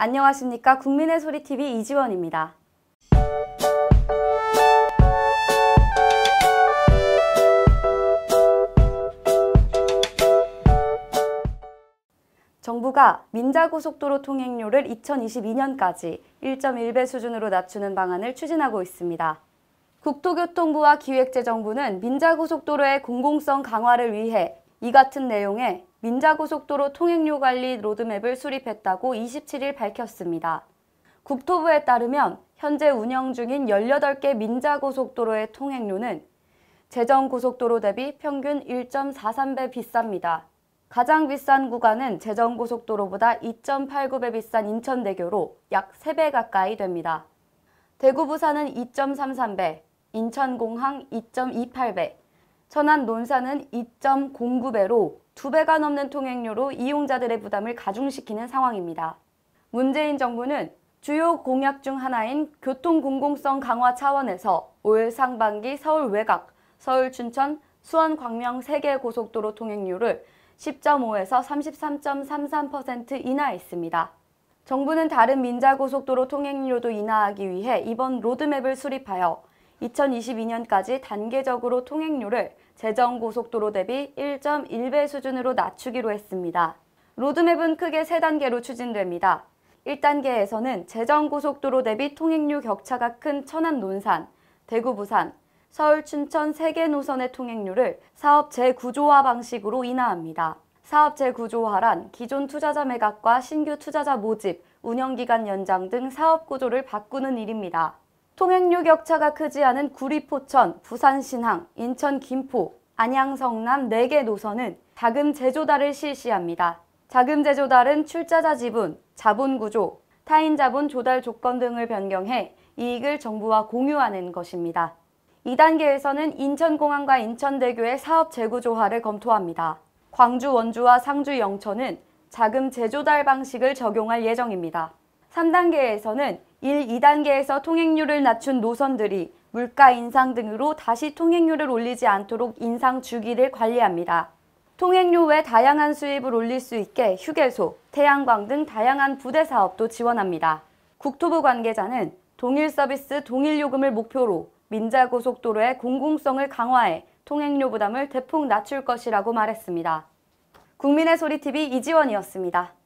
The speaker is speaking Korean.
안녕하십니까 국민의 소리 TV 이지원입니다. 정부가 민자고속도로 통행료를 2022년까지 1.1배 수준으로 낮추는 방안을 추진하고 있습니다. 국토교통부와 기획재정부는 민자고속도로의 공공성 강화를 위해 이 같은 내용의 민자고속도로 통행료 관리 로드맵을 수립했다고 27일 밝혔습니다. 국토부에 따르면 현재 운영 중인 18개 민자고속도로의 통행료는 제정고속도로 대비 평균 1.43배 비쌉니다. 가장 비싼 구간은 제정고속도로보다 2.89배 비싼 인천대교로 약 3배 가까이 됩니다. 대구 부산은 2.33배, 인천공항 2.28배, 천안 논산은 2.09배로 두배가 넘는 통행료로 이용자들의 부담을 가중시키는 상황입니다. 문재인 정부는 주요 공약 중 하나인 교통 공공성 강화 차원에서 올 상반기 서울 외곽, 서울 춘천, 수원 광명 3개 고속도로 통행료를 10.5에서 33.33% 인하했습니다. 정부는 다른 민자고속도로 통행료도 인하하기 위해 이번 로드맵을 수립하여 2022년까지 단계적으로 통행료를 재정고속도로 대비 1.1배 수준으로 낮추기로 했습니다. 로드맵은 크게 3단계로 추진됩니다. 1단계에서는 재정고속도로 대비 통행료 격차가 큰 천안 논산, 대구 부산, 서울 춘천 3개 노선의 통행료를 사업 재구조화 방식으로 인하합니다. 사업 재구조화란 기존 투자자 매각과 신규 투자자 모집, 운영기간 연장 등 사업 구조를 바꾸는 일입니다. 통행료 격차가 크지 않은 구리포천, 부산신항, 인천 김포, 안양 성남 4개 노선은 자금 제조달을 실시합니다. 자금 제조달은 출자자 지분, 자본 구조, 타인 자본 조달 조건 등을 변경해 이익을 정부와 공유하는 것입니다. 2단계에서는 인천공항과 인천대교의 사업 재구조화를 검토합니다. 광주 원주와 상주 영천은 자금 재조달 방식을 적용할 예정입니다. 3단계에서는 1, 2단계에서 통행률을 낮춘 노선들이 물가 인상 등으로 다시 통행률을 올리지 않도록 인상 주기를 관리합니다. 통행료 외 다양한 수입을 올릴 수 있게 휴게소, 태양광 등 다양한 부대 사업도 지원합니다. 국토부 관계자는 동일 서비스 동일 요금을 목표로 민자고속도로의 공공성을 강화해 통행료 부담을 대폭 낮출 것이라고 말했습니다. 국민의 소리 TV 이지원이었습니다.